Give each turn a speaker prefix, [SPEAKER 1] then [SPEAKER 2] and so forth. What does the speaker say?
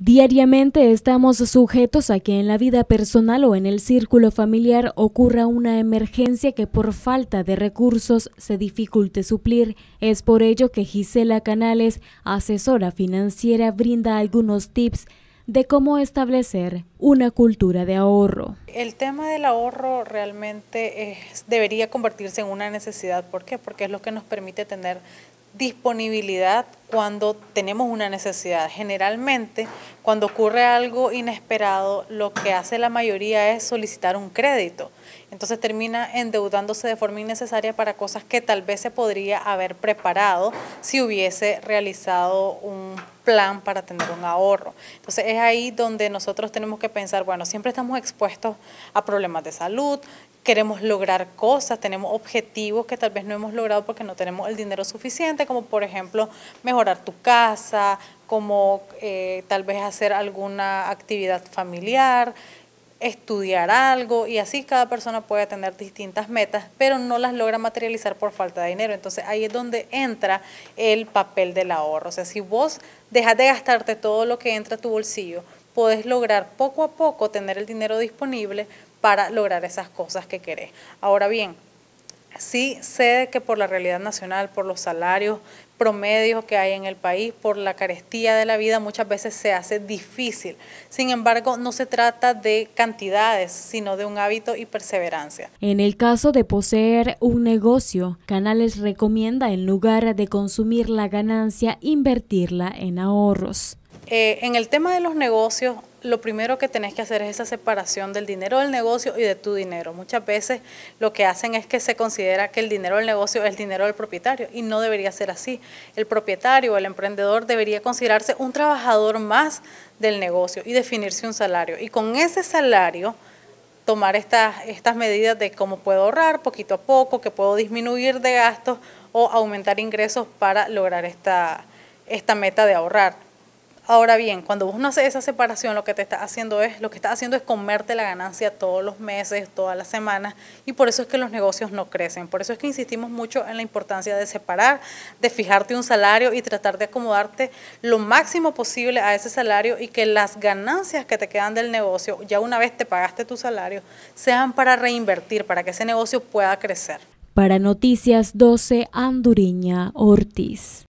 [SPEAKER 1] Diariamente estamos sujetos a que en la vida personal o en el círculo familiar ocurra una emergencia que por falta de recursos se dificulte suplir. Es por ello que Gisela Canales, asesora financiera, brinda algunos tips de cómo establecer una cultura de ahorro.
[SPEAKER 2] El tema del ahorro realmente debería convertirse en una necesidad. ¿Por qué? Porque es lo que nos permite tener disponibilidad cuando tenemos una necesidad. Generalmente, cuando ocurre algo inesperado, lo que hace la mayoría es solicitar un crédito. Entonces termina endeudándose de forma innecesaria para cosas que tal vez se podría haber preparado si hubiese realizado un plan para tener un ahorro. Entonces es ahí donde nosotros tenemos que pensar, bueno, siempre estamos expuestos a problemas de salud, queremos lograr cosas, tenemos objetivos que tal vez no hemos logrado porque no tenemos el dinero suficiente, como por ejemplo mejorar tu casa, como eh, tal vez hacer alguna actividad familiar, estudiar algo y así cada persona puede tener distintas metas, pero no las logra materializar por falta de dinero. Entonces ahí es donde entra el papel del ahorro. O sea, si vos dejas de gastarte todo lo que entra a tu bolsillo, podés lograr poco a poco tener el dinero disponible para lograr esas cosas que querés. Ahora bien, sí sé que por la realidad nacional, por los salarios promedios que hay en el país, por la carestía de la vida, muchas veces se hace difícil. Sin embargo, no se trata de cantidades, sino de un hábito y perseverancia.
[SPEAKER 1] En el caso de poseer un negocio, Canales recomienda en lugar de consumir la ganancia, invertirla en ahorros.
[SPEAKER 2] Eh, en el tema de los negocios, lo primero que tenés que hacer es esa separación del dinero del negocio y de tu dinero. Muchas veces lo que hacen es que se considera que el dinero del negocio es el dinero del propietario y no debería ser así. El propietario o el emprendedor debería considerarse un trabajador más del negocio y definirse un salario. Y con ese salario tomar estas, medidas de cómo puedo ahorrar poquito a poco, que puedo disminuir de gastos o aumentar ingresos para lograr esta meta de ahorrar. Ahora bien, cuando vos no haces esa separación, lo que te está haciendo es, lo que estás haciendo es comerte la ganancia todos los meses, todas las semanas, y por eso es que los negocios no crecen. Por eso es que insistimos mucho en la importancia de separar, de fijarte un salario y tratar de acomodarte lo máximo posible a ese salario y que las ganancias que te quedan del negocio, ya una vez te pagaste tu salario, sean para reinvertir, para que ese negocio pueda crecer.
[SPEAKER 1] Para Noticias 12, Anduriña Ortiz.